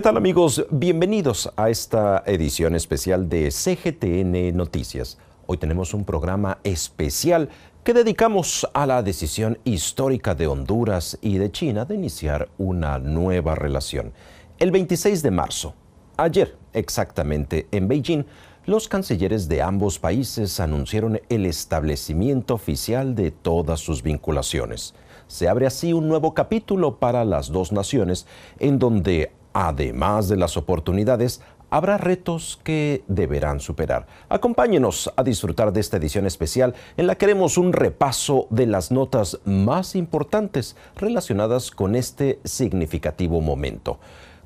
¿Qué tal amigos? Bienvenidos a esta edición especial de CGTN Noticias. Hoy tenemos un programa especial que dedicamos a la decisión histórica de Honduras y de China de iniciar una nueva relación. El 26 de marzo, ayer exactamente en Beijing, los cancilleres de ambos países anunciaron el establecimiento oficial de todas sus vinculaciones. Se abre así un nuevo capítulo para las dos naciones, en donde Además de las oportunidades, habrá retos que deberán superar. Acompáñenos a disfrutar de esta edición especial en la que haremos un repaso de las notas más importantes relacionadas con este significativo momento.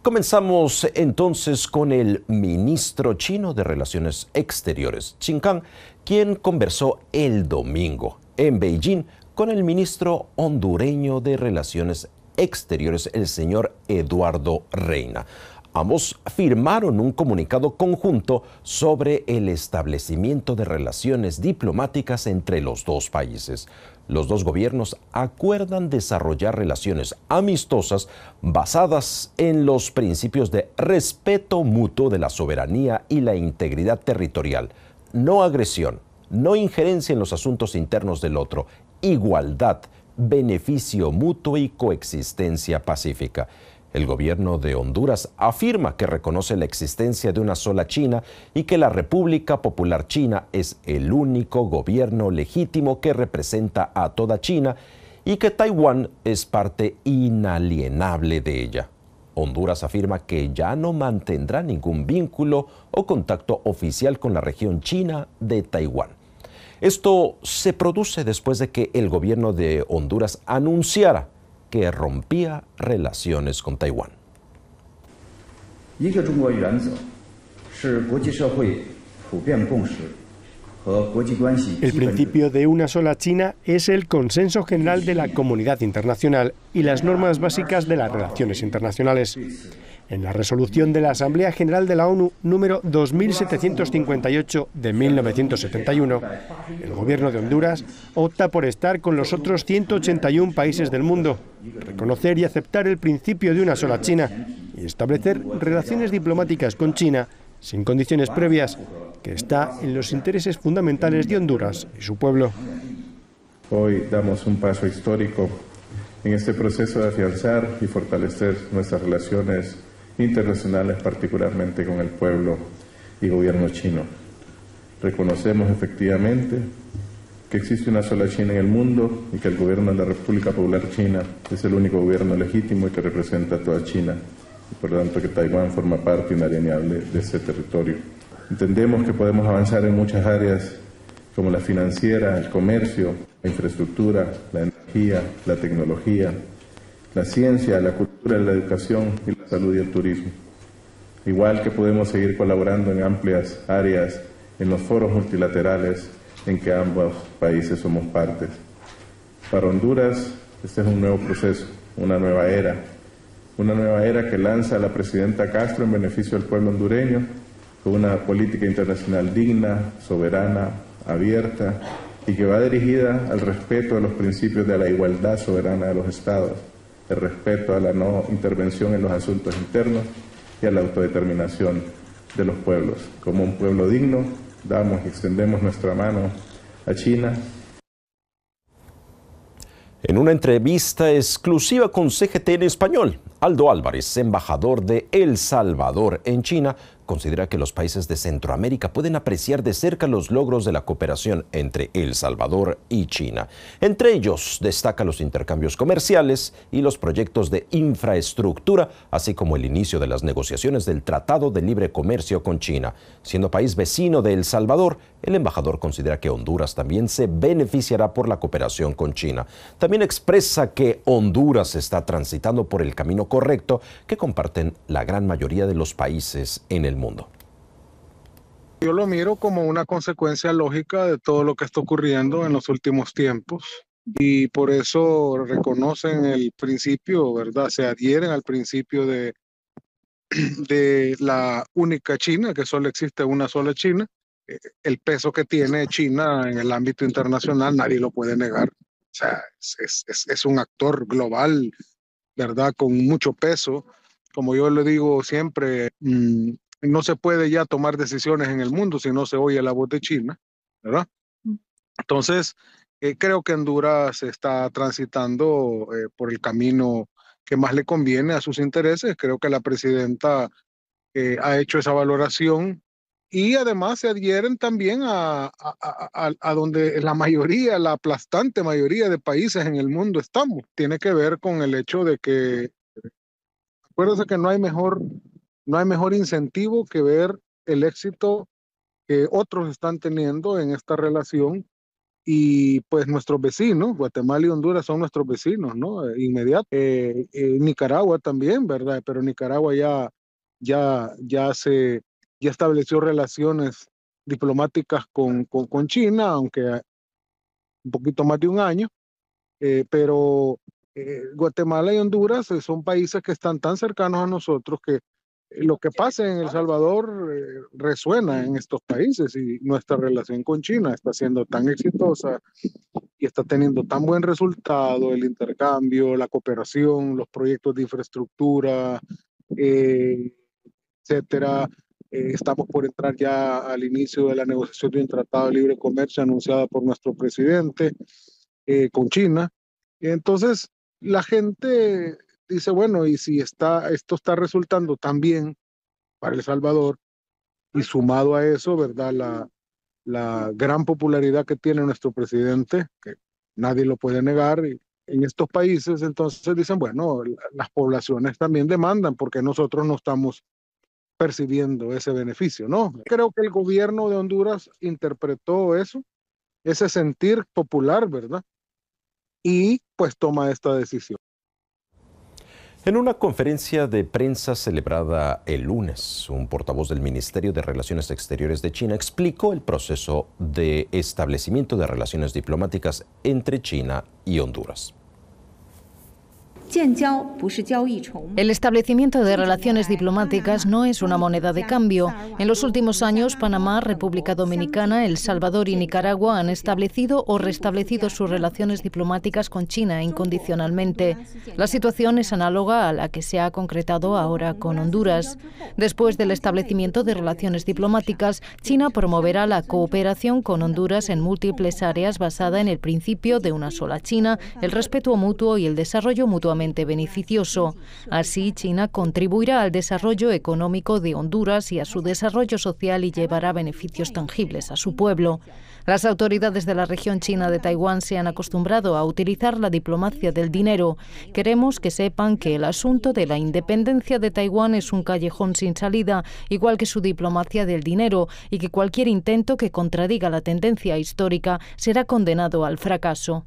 Comenzamos entonces con el ministro chino de Relaciones Exteriores, Kang, quien conversó el domingo en Beijing con el ministro hondureño de Relaciones Exteriores, el señor Eduardo Reina. Ambos firmaron un comunicado conjunto sobre el establecimiento de relaciones diplomáticas entre los dos países. Los dos gobiernos acuerdan desarrollar relaciones amistosas basadas en los principios de respeto mutuo de la soberanía y la integridad territorial, no agresión, no injerencia en los asuntos internos del otro, igualdad beneficio mutuo y coexistencia pacífica. El gobierno de Honduras afirma que reconoce la existencia de una sola China y que la República Popular China es el único gobierno legítimo que representa a toda China y que Taiwán es parte inalienable de ella. Honduras afirma que ya no mantendrá ningún vínculo o contacto oficial con la región china de Taiwán. Esto se produce después de que el gobierno de Honduras anunciara que rompía relaciones con Taiwán. El principio de una sola China es el consenso general de la comunidad internacional y las normas básicas de las relaciones internacionales en la resolución de la Asamblea General de la ONU número 2758 de 1971, el gobierno de Honduras opta por estar con los otros 181 países del mundo, reconocer y aceptar el principio de una sola China y establecer relaciones diplomáticas con China sin condiciones previas, que está en los intereses fundamentales de Honduras y su pueblo. Hoy damos un paso histórico en este proceso de afianzar y fortalecer nuestras relaciones internacionales, particularmente con el pueblo y gobierno chino. Reconocemos efectivamente que existe una sola China en el mundo y que el gobierno de la República Popular China es el único gobierno legítimo y que representa a toda China. Y por lo tanto, que Taiwán forma parte inalienable de ese territorio. Entendemos que podemos avanzar en muchas áreas como la financiera, el comercio, la infraestructura, la energía, la tecnología, la ciencia, la cultura, la educación y la salud y el turismo. Igual que podemos seguir colaborando en amplias áreas en los foros multilaterales en que ambos países somos partes. Para Honduras, este es un nuevo proceso, una nueva era, una nueva era que lanza la presidenta Castro en beneficio del pueblo hondureño, con una política internacional digna, soberana, abierta y que va dirigida al respeto de los principios de la igualdad soberana de los estados el respeto a la no intervención en los asuntos internos y a la autodeterminación de los pueblos. Como un pueblo digno, damos y extendemos nuestra mano a China. En una entrevista exclusiva con CGT en español, Aldo Álvarez, embajador de El Salvador en China, considera que los países de Centroamérica pueden apreciar de cerca los logros de la cooperación entre El Salvador y China. Entre ellos destaca los intercambios comerciales y los proyectos de infraestructura, así como el inicio de las negociaciones del Tratado de Libre Comercio con China. Siendo país vecino de El Salvador, el embajador considera que Honduras también se beneficiará por la cooperación con China. También expresa que Honduras está transitando por el camino correcto que comparten la gran mayoría de los países en el mundo. Yo lo miro como una consecuencia lógica de todo lo que está ocurriendo en los últimos tiempos y por eso reconocen el principio, ¿verdad? Se adhieren al principio de, de la única China, que solo existe una sola China. Eh, el peso que tiene China en el ámbito internacional nadie lo puede negar. O sea, es, un actor global, ¿verdad? Con mucho peso. Como yo le digo siempre, mm, no se puede ya tomar decisiones en el mundo si no se oye la voz de China, ¿verdad? Mm. Entonces, eh, creo que Honduras está transitando eh, por el camino que más le conviene a sus intereses. Creo que la presidenta eh, ha hecho esa valoración y además se adhieren también a, a, donde la mayoría, la aplastante mayoría de países en el mundo estamos. Tiene que ver con el hecho de que, acuérdense que no hay mejor no hay mejor incentivo que ver el éxito que otros están teniendo en esta relación y pues nuestros vecinos, Guatemala y Honduras son nuestros vecinos, ¿no? Eh, inmediato. Eh, eh, Nicaragua también, ¿verdad? Pero Nicaragua ya, ya, ya, se, ya estableció relaciones diplomáticas con, con, China, aunque un poquito más de un año, pero Guatemala y Honduras son países que están tan cercanos a nosotros que lo que pasa en El Salvador eh, resuena en estos países y nuestra relación con China está siendo tan exitosa y está teniendo tan buen resultado el intercambio, la cooperación, los proyectos de infraestructura, etc. Eh, etcétera. Eh, estamos por entrar ya al inicio de la negociación de un tratado de libre comercio anunciada por nuestro presidente con China. Entonces, la gente dice, bueno, y si está, esto está resultando tan bien para El Salvador, y sumado a eso, ¿verdad? La, la gran popularidad que tiene nuestro presidente, que nadie lo puede negar, y en estos países entonces dicen, bueno, las poblaciones también demandan porque nosotros no estamos percibiendo ese beneficio, ¿no? Creo que el gobierno de Honduras interpretó eso, ese sentir popular, ¿verdad? Y pues toma esta decisión. En una conferencia de prensa celebrada el lunes, un portavoz del Ministerio de Relaciones Exteriores de China explicó el proceso de establecimiento de relaciones diplomáticas entre China y Honduras. El establecimiento de relaciones diplomáticas no es una moneda de cambio. En los últimos años, Panamá, República Dominicana, El Salvador y Nicaragua han establecido o restablecido sus relaciones diplomáticas con China incondicionalmente. La situación es análoga a la que se ha concretado ahora con Honduras. Después del establecimiento de relaciones diplomáticas, China promoverá la cooperación con Honduras en múltiples áreas basada en el principio de una sola China, el respeto mutuo y el desarrollo mutuamente beneficioso. Así, China contribuirá al desarrollo económico de Honduras y a su desarrollo social y llevará beneficios tangibles a su pueblo. Las autoridades de la región china de Taiwán se han acostumbrado a utilizar la diplomacia del dinero. Queremos que sepan que el asunto de la independencia de Taiwán es un callejón sin salida, igual que su diplomacia del dinero, y que cualquier intento que contradiga la tendencia histórica será condenado al fracaso.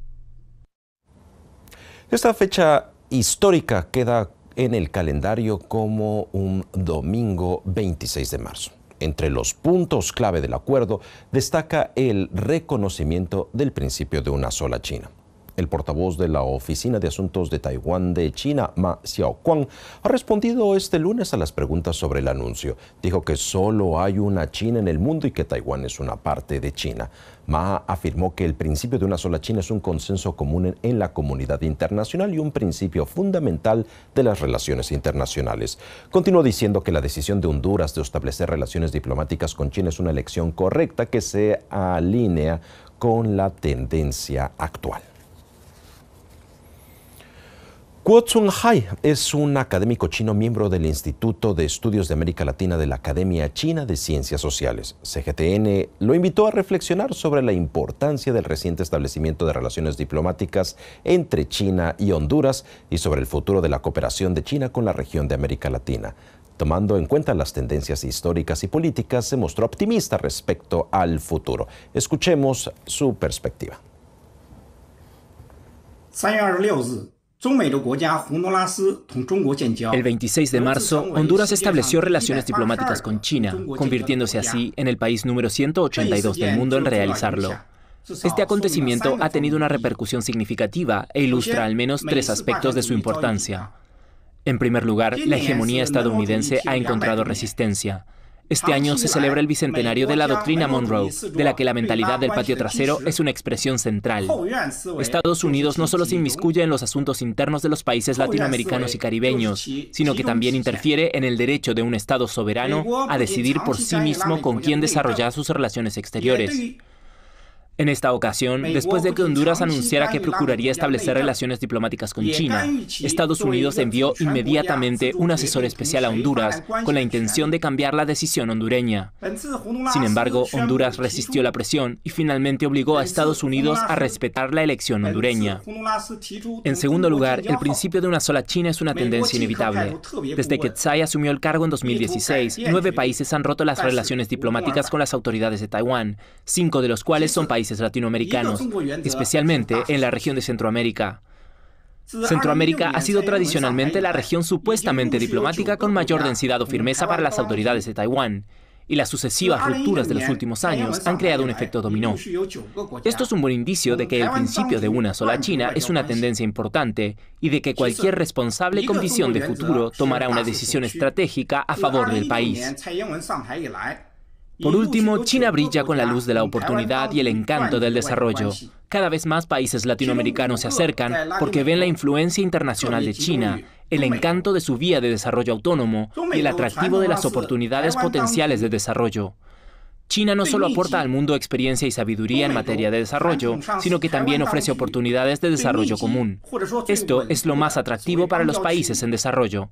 Esta fecha histórica queda en el calendario como un domingo 26 de marzo. Entre los puntos clave del acuerdo destaca el reconocimiento del principio de una sola China. El portavoz de la Oficina de Asuntos de Taiwán de China, Ma Xiaoquan, ha respondido este lunes a las preguntas sobre el anuncio. Dijo que solo hay una China en el mundo y que Taiwán es una parte de China. Ma afirmó que el principio de una sola China es un consenso común en la comunidad internacional y un principio fundamental de las relaciones internacionales. Continuó diciendo que la decisión de Honduras de establecer relaciones diplomáticas con China es una elección correcta que se alinea con la tendencia actual. Kuo Tsung-hai es un académico chino miembro del Instituto de Estudios de América Latina de la Academia China de Ciencias Sociales. CGTN lo invitó a reflexionar sobre la importancia del reciente establecimiento de relaciones diplomáticas entre China y Honduras y sobre el futuro de la cooperación de China con la región de América Latina. Tomando en cuenta las tendencias históricas y políticas, se mostró optimista respecto al futuro. Escuchemos su perspectiva. El 26 de marzo, Honduras estableció relaciones diplomáticas con China, convirtiéndose así en el país número 182 del mundo en realizarlo. Este acontecimiento ha tenido una repercusión significativa e ilustra al menos tres aspectos de su importancia. En primer lugar, la hegemonía estadounidense ha encontrado resistencia. Este año se celebra el bicentenario de la doctrina Monroe, de la que la mentalidad del patio trasero es una expresión central. Estados Unidos no solo se inmiscuye en los asuntos internos de los países latinoamericanos y caribeños, sino que también interfiere en el derecho de un Estado soberano a decidir por sí mismo con quién desarrollar sus relaciones exteriores. En esta ocasión, después de que Honduras anunciara que procuraría establecer relaciones diplomáticas con China, Estados Unidos envió inmediatamente un asesor especial a Honduras con la intención de cambiar la decisión hondureña. Sin embargo, Honduras resistió la presión y finalmente obligó a Estados Unidos a respetar la elección hondureña. En segundo lugar, el principio de una sola China es una tendencia inevitable. Desde que Tsai asumió el cargo en 2016, nueve países han roto las relaciones diplomáticas con las autoridades de Taiwán, cinco de los cuales son países latinoamericanos, especialmente en la región de Centroamérica. Centroamérica ha sido tradicionalmente la región supuestamente diplomática con mayor densidad o firmeza para las autoridades de Taiwán, y las sucesivas rupturas de los últimos años han creado un efecto eh, dominó. Esto es un buen indicio de que el principio de una sola China es una tendencia importante y de que cualquier responsable con visión de futuro tomará una decisión estratégica a favor del país. Por último, China brilla pues con la luz de la oportunidad y el encanto del desarrollo. Cada vez más países latinoamericanos se acercan porque ven la influencia internacional de China, el encanto de su vía de desarrollo autónomo y el atractivo de las oportunidades potenciales de desarrollo. China no solo aporta al mundo experiencia y sabiduría en materia de desarrollo, sino que también ofrece oportunidades de desarrollo común. Esto es lo más atractivo para los países en desarrollo.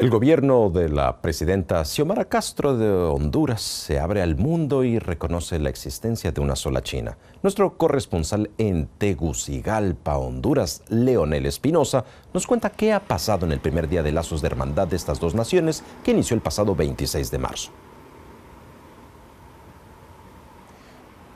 El gobierno de la presidenta Xiomara Castro de Honduras se abre al mundo y reconoce la existencia de una sola China. Nuestro corresponsal en Tegucigalpa, Honduras, Leonel Espinosa, nos cuenta qué ha pasado en el primer día de lazos de hermandad de estas dos naciones que inició el pasado 26 de marzo.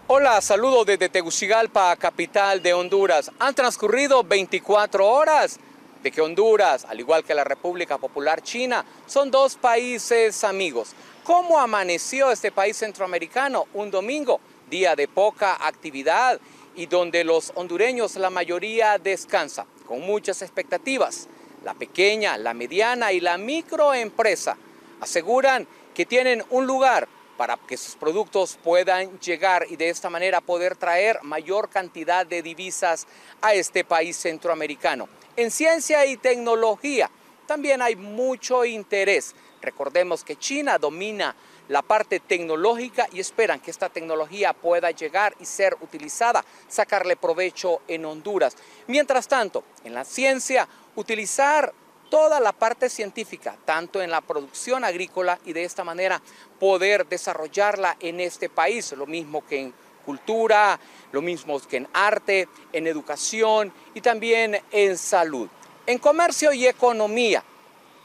Hola, saludo desde Tegucigalpa, capital de Honduras. Han transcurrido 24 horas de que Honduras, al igual que la República Popular China, son dos países amigos. ¿Cómo amaneció este país centroamericano? Un domingo, día de poca actividad y donde los hondureños la mayoría descansa, con muchas expectativas. La pequeña, la mediana y la microempresa aseguran que tienen un lugar para que sus productos puedan llegar y de esta manera poder traer mayor cantidad de divisas a este país centroamericano. En ciencia y tecnología también hay mucho interés. Recordemos que China domina la parte tecnológica y esperan que esta tecnología pueda llegar y ser utilizada, sacarle provecho en Honduras. Mientras tanto, en la ciencia, utilizar toda la parte científica, tanto en la producción agrícola y de esta manera poder desarrollarla en este país, lo mismo que en cultura, lo mismo que en arte, en educación y también en salud. En comercio y economía,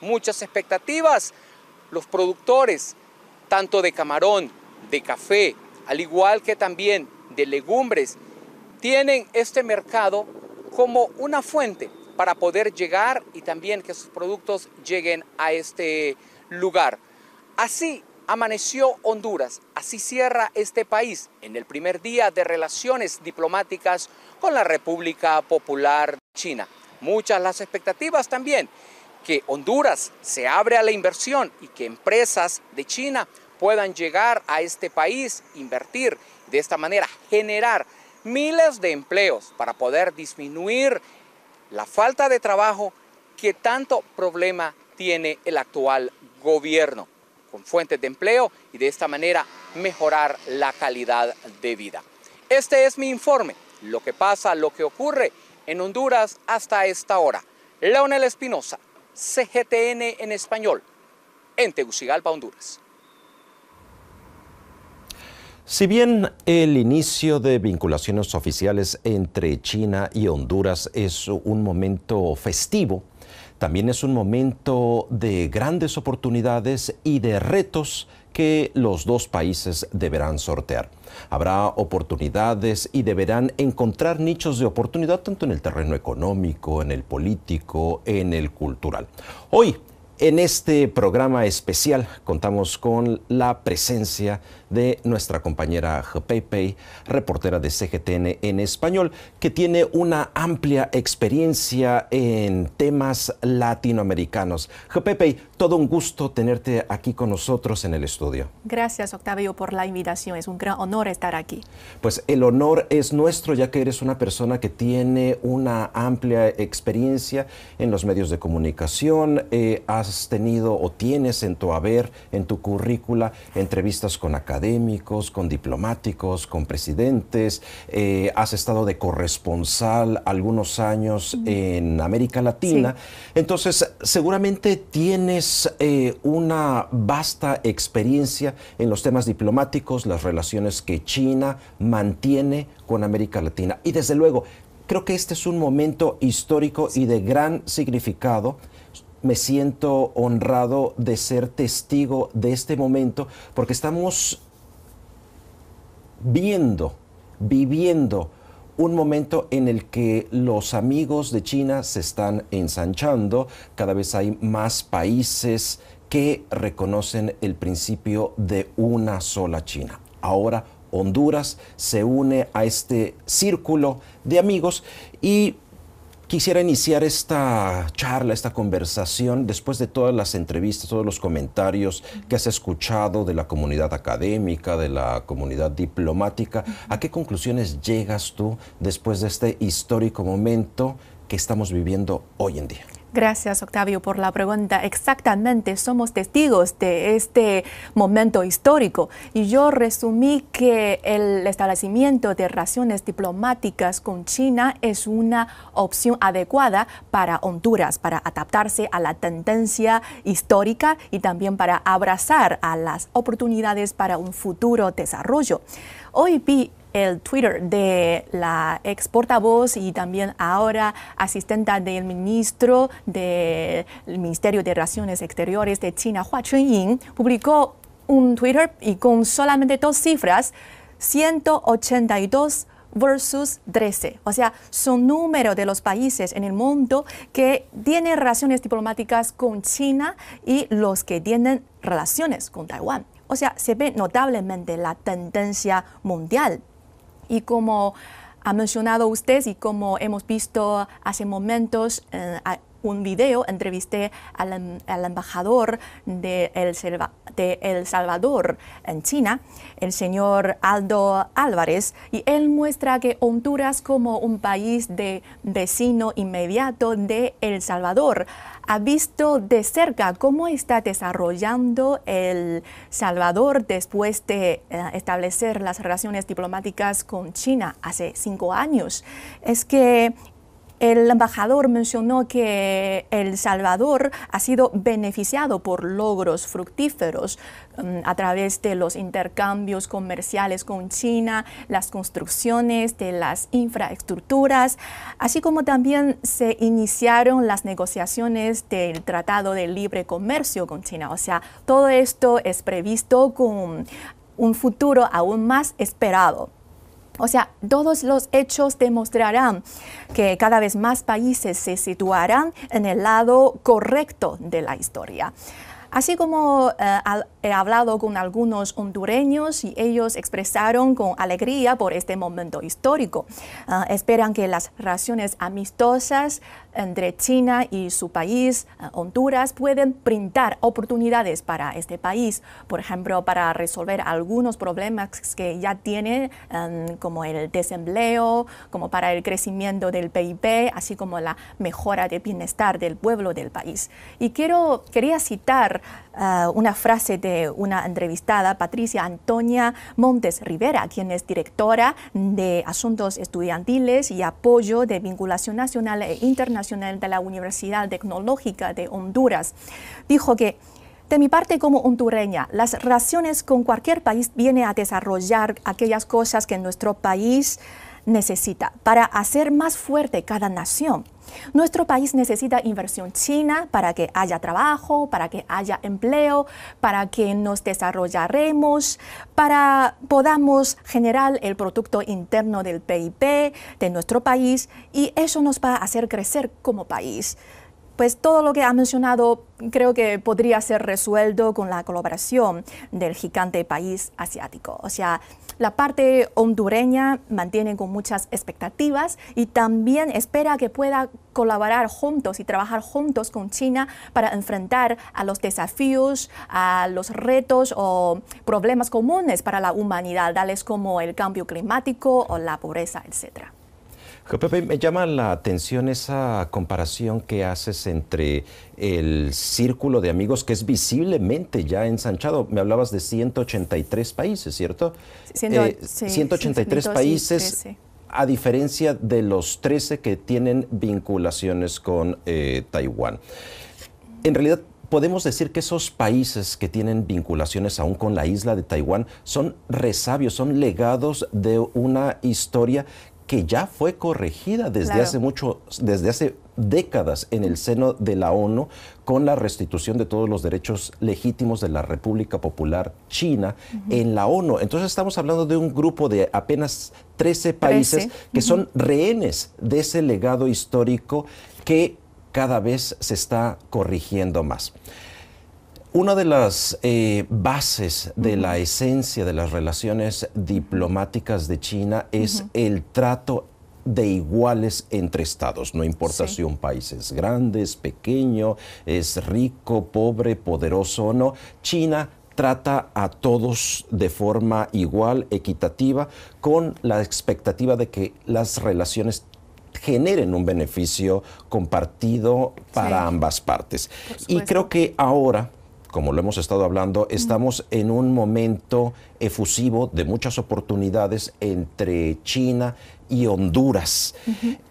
muchas expectativas. Los productores, tanto de camarón, de café, al igual que también de legumbres, tienen este mercado como una fuente para poder llegar y también que sus productos lleguen a este lugar. Así Amaneció Honduras. Así cierra este país en el primer día de relaciones diplomáticas con la República Popular China. Muchas las expectativas también que Honduras se abre a la inversión y que empresas de China puedan llegar a este país, invertir, de esta manera generar miles de empleos para poder disminuir la falta de trabajo que tanto problema tiene el actual gobierno con fuentes de empleo y de esta manera mejorar la calidad de vida. Este es mi informe, lo que pasa, lo que ocurre en Honduras hasta esta hora. Leonel Espinosa, CGTN en español, en Tegucigalpa, Honduras. Si bien el inicio de vinculaciones oficiales entre China y Honduras es un momento festivo, también es un momento de grandes oportunidades y de retos que los dos países deberán sortear. Habrá oportunidades y deberán encontrar nichos de oportunidad tanto en el terreno económico, en el político, en el cultural. Hoy, en este programa especial, contamos con la presencia de nuestra compañera Pepe, reportera de CGTN en español, que tiene una amplia experiencia en temas latinoamericanos. Pepe, todo un gusto tenerte aquí con nosotros en el estudio. Gracias, Octavio, por la invitación. Es un gran honor estar aquí. Pues el honor es nuestro, ya que eres una persona que tiene una amplia experiencia en los medios de comunicación. Eh, has tenido o tienes en tu haber, en tu currícula, entrevistas con acá académicos, con diplomáticos, con presidentes, eh, has estado de corresponsal algunos años en América Latina, entonces seguramente tienes eh, una vasta experiencia en los temas diplomáticos, las relaciones que China mantiene con América Latina y desde luego creo que este es un momento histórico y de gran significado. Me siento honrado de ser testigo de este momento porque estamos viendo, viviendo un momento en el que los amigos de China se están ensanchando, cada vez hay más países que reconocen el principio de una sola China. Ahora Honduras se une a este círculo de amigos y Quisiera iniciar esta charla, esta conversación, después de todas las entrevistas, todos los comentarios que has escuchado de la comunidad académica, de la comunidad diplomática. ¿A qué conclusiones llegas tú después de este histórico momento que estamos viviendo hoy en día? Gracias, Octavio, por la pregunta. Exactamente, somos testigos de este momento histórico. Y yo resumí que el establecimiento de relaciones diplomáticas con China es una opción adecuada para Honduras, para adaptarse a la tendencia histórica y también para abrazar a las oportunidades para un futuro desarrollo. Hoy vi el Twitter de la ex portavoz y también ahora asistente del ministro del Ministerio de Relaciones Exteriores de China, Hua Chunying, publicó un Twitter y con solamente dos cifras, 182 versus 13, o sea, son número de los países en el mundo que tienen relaciones diplomáticas con China y los que tienen relaciones con Taiwán. O sea, se ve notablemente la tendencia mundial y como ha mencionado usted y como hemos visto hace momentos eh, un video, entrevisté al, embajador de el, Salvador en China, el señor Aldo Álvarez, y él muestra que Honduras como un país de vecino inmediato de El Salvador ha visto de cerca cómo está desarrollando El Salvador después de eh, establecer las relaciones diplomáticas con China hace cinco años. Es que el embajador mencionó que El Salvador ha sido beneficiado por logros fructíferos mm, a través de los intercambios comerciales con China, las construcciones de las infraestructuras, así como también se iniciaron las negociaciones del Tratado de Libre Comercio con China. O sea, todo esto es previsto con un futuro aún más esperado. O sea, todos los hechos demostrarán que cada vez más países se situarán en el lado correcto de la historia. Así como eh, he hablado con algunos hondureños y ellos expresaron con alegría por este momento histórico. Eh, esperan que las relaciones amistosas entre China y su país, eh, Honduras, pueden brindar oportunidades para este país, por ejemplo, para resolver algunos problemas que ya tiene, em, como el desempleo, como para el crecimiento del PIB, así como la mejora del bienestar del pueblo del país. Y quiero, quería citar eh, una frase de una entrevistada, Patricia Antonia Montes Rivera, quien es directora de Asuntos Estudiantiles y Apoyo de Vinculación Nacional e Internacional Nacional de la Universidad Tecnológica de Honduras, dijo que de mi parte como hondureña, las relaciones con cualquier país viene a desarrollar aquellas cosas que en nuestro país necesita para hacer más fuerte cada nación. Nuestro país necesita inversión china para que haya trabajo, para que haya empleo, para que nos desarrollaremos, para podamos generar el producto interno del PIB de nuestro país y eso nos va a hacer crecer como país pues todo lo que ha mencionado creo que podría ser resuelto con la colaboración del gigante país asiático. O sea, la parte hondureña mantiene con muchas expectativas y también espera que pueda colaborar juntos y trabajar juntos con China para enfrentar a los desafíos, a los retos o problemas comunes para la humanidad, tales como el cambio climático o la pobreza, etcétera. Pepe, me llama la atención esa comparación que haces entre el círculo de amigos que es visiblemente ya ensanchado. Me hablabas de 183 países, ¿cierto? 183 eh, países. a diferencia de los 13 que tienen vinculaciones con eh, Taiwán. En realidad, podemos decir que esos países que tienen vinculaciones aún con la isla de Taiwán son resabios, son legados de una historia que ya fue corregida desde hace mucho, desde hace décadas en el seno de la ONU con la restitución de todos los derechos legítimos de la República Popular China en la ONU. Entonces estamos hablando de un grupo de apenas 13 países que son rehenes de ese legado histórico que cada vez se está corrigiendo más. Una de las eh, bases de la esencia de las relaciones diplomáticas de China es el trato de iguales entre estados, no importa si un país es grande, pequeño, es rico, pobre, poderoso o no, China trata a todos de forma igual, equitativa, con la expectativa de que las relaciones generen un beneficio compartido para ambas partes. Y creo que ahora como lo hemos estado hablando, estamos en un momento efusivo de muchas oportunidades entre China y Honduras.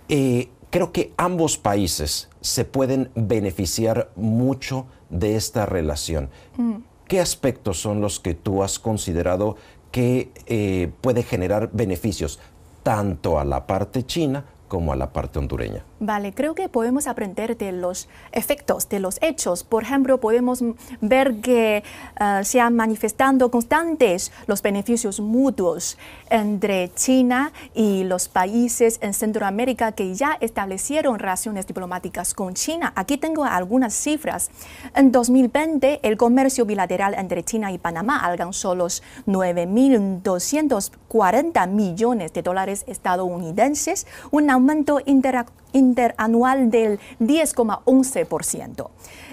Eh, creo que ambos países se pueden beneficiar mucho de esta relación. Mm. ¿Qué aspectos son los que tú has considerado que eh, puede generar beneficios tanto a la parte china como a la parte hondureña? Vale, creo que podemos aprender de los efectos, de los hechos. Por ejemplo, podemos ver que eh, se han manifestando constantes los beneficios mutuos entre China y los países en Centroamérica que ya establecieron relaciones diplomáticas con China. Aquí tengo algunas cifras. En 2020, el comercio bilateral entre China y Panamá alcanzó los 9.240 millones de dólares estadounidenses, un aumento interactivo interanual del 10,11%.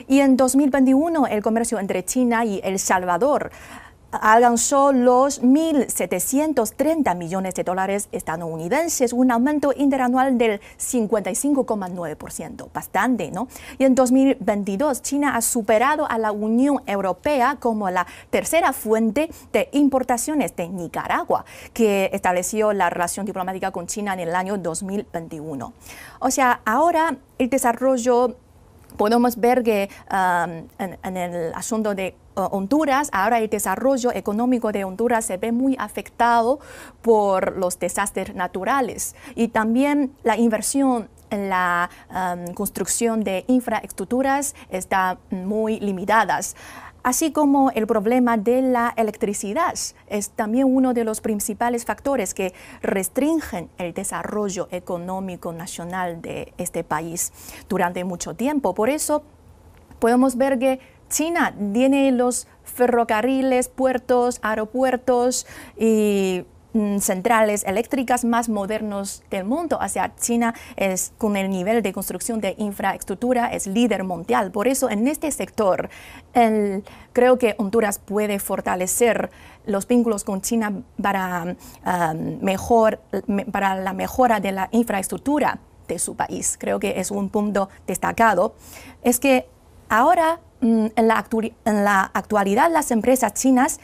Y en 2021, el comercio entre China y El Salvador alcanzó los 1.730 millones de dólares estadounidenses, un aumento interanual del 55,9%, bastante, ¿no? Y en 2022, China ha superado a la Unión Europea como la tercera fuente de importaciones de Nicaragua, que estableció la relación diplomática con China en el año 2021. O sea, ahora el desarrollo podemos ver que um, en, el asunto de uh, Honduras, ahora el desarrollo económico de Honduras se ve muy afectado por los desastres naturales y también la inversión en la um, construcción de infraestructuras está muy limitada así como el problema de la electricidad es también uno de los principales factores que restringen el desarrollo económico nacional de este país durante mucho tiempo. Por eso podemos ver que China tiene los ferrocarriles, puertos, aeropuertos y Mm, centrales eléctricas más modernos del mundo. hacia China es con el nivel de construcción de infraestructura es líder mundial. Por eso en este sector el, creo que Honduras puede fortalecer los vínculos con China para, um, mejor, para la mejora de la infraestructura de su país. Creo que es un punto destacado. Es que ahora mm, en la, en la actualidad las empresas chinas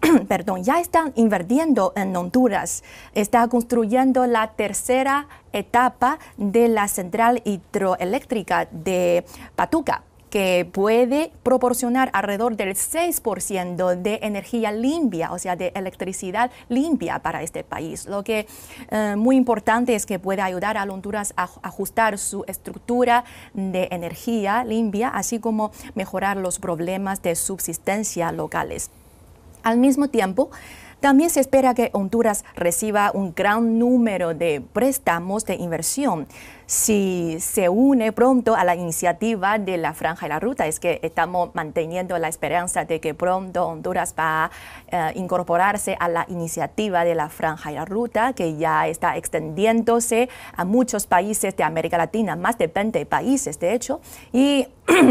perdón, ya están invirtiendo en Honduras. Está construyendo la tercera etapa de la central hidroeléctrica de Patuca que puede proporcionar alrededor del 6% de energía limpia, o sea, de electricidad limpia para este país. Lo que es eh, muy importante es que puede ayudar a Honduras a ajustar su estructura de energía limpia, así como mejorar los problemas de subsistencia locales. Al mismo tiempo, también se espera que Honduras reciba un gran número de préstamos de inversión si se une pronto a la iniciativa de la Franja y la Ruta. Es que estamos manteniendo la esperanza de que pronto Honduras va a eh, incorporarse a la iniciativa de la Franja y la Ruta, que ya está extendiéndose a muchos países de América Latina, más de 20 países, de hecho. Y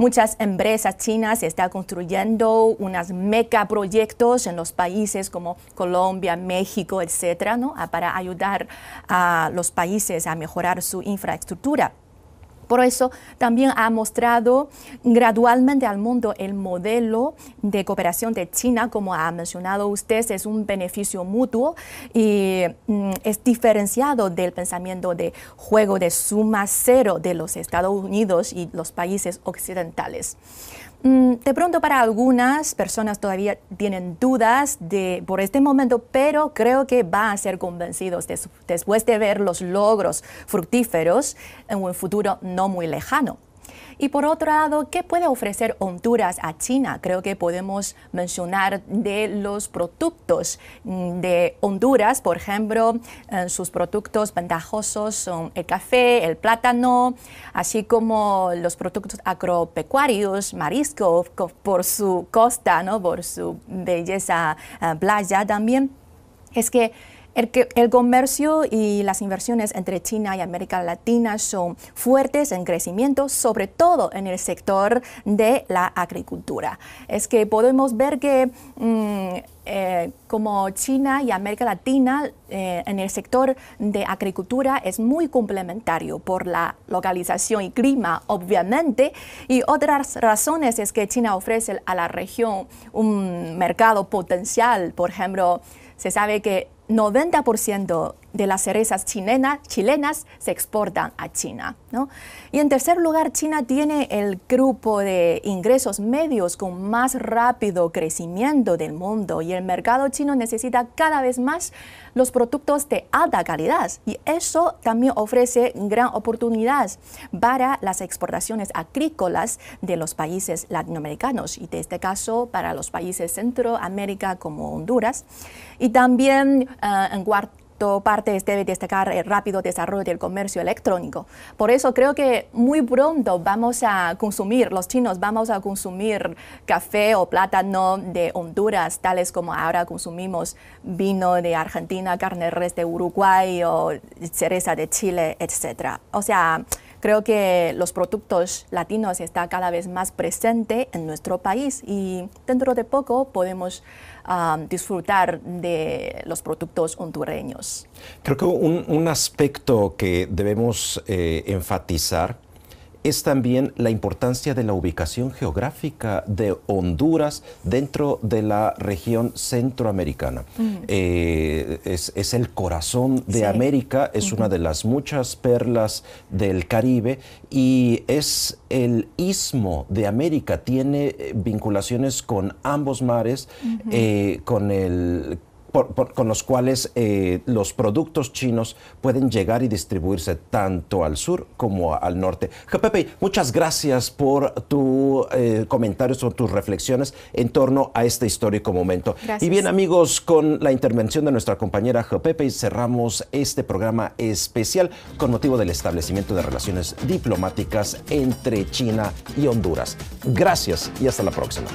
Muchas empresas chinas están construyendo unos proyectos en los países como Colombia, México, etcétera, ¿no? Ah, para ayudar a los países a mejorar su infraestructura. Por eso también ha mostrado gradualmente al mundo el modelo de cooperación de China, como ha mencionado usted, es un beneficio mutuo y mm, es diferenciado del pensamiento de juego de suma cero de los Estados Unidos y los países occidentales. Mm, de pronto para algunas personas todavía tienen dudas de, por este momento, pero creo que van a ser convencidos después de ver los logros fructíferos en un futuro no muy lejano. Y por otro lado, ¿qué puede ofrecer Honduras a China? Creo que podemos mencionar de los productos mm, de Honduras, por ejemplo, eh, sus productos ventajosos son el café, el plátano, así como los productos agropecuarios, marisco, por su costa, ¿no? por su belleza eh, playa también. Es que el, comercio y las inversiones entre China y América Latina son fuertes en crecimiento, sobre todo en el sector de la agricultura. Es que podemos ver que mm, eh, como China y América Latina eh, en el sector de agricultura es muy complementario por la localización y clima, obviamente. Y otras razones es que China ofrece a la región un mercado potencial. Por ejemplo, se sabe que 90% de las cerezas chilenas se exportan a China. Y en tercer lugar, China tiene el grupo de ingresos medios con más rápido crecimiento del mundo y el mercado chino necesita cada vez más los productos de alta calidad y eso también ofrece gran oportunidad para las exportaciones agrícolas de los países latinoamericanos y de este caso para los países Centroamérica como Honduras. Y también eh, en cuarto parte partes debe destacar este el eh, rápido desarrollo del comercio electrónico. Por eso creo que muy pronto vamos a consumir, los chinos vamos a consumir café o plátano de Honduras, tales como ahora consumimos vino de Argentina, carne res de Uruguay o cereza de Chile, etc. O sea, creo que los productos latinos están cada vez más presentes en nuestro país y dentro de poco podemos Um, disfrutar de los productos hondureños. Creo que un, aspecto que debemos eh, enfatizar es también la importancia de la ubicación geográfica de Honduras dentro de la región centroamericana. Eh, es, el corazón de América, es una de las muchas perlas del Caribe y es el istmo de América, tiene eh, vinculaciones con ambos mares, eh, con el con los cuales eh, los productos chinos pueden llegar y distribuirse tanto al sur como al norte. Pepe, muchas gracias por tus eh, comentarios o tus reflexiones en torno a este histórico momento. Y bien amigos, con la intervención de nuestra compañera Pepe cerramos este programa especial con motivo del establecimiento de relaciones diplomáticas entre China y Honduras. Gracias y hasta la próxima.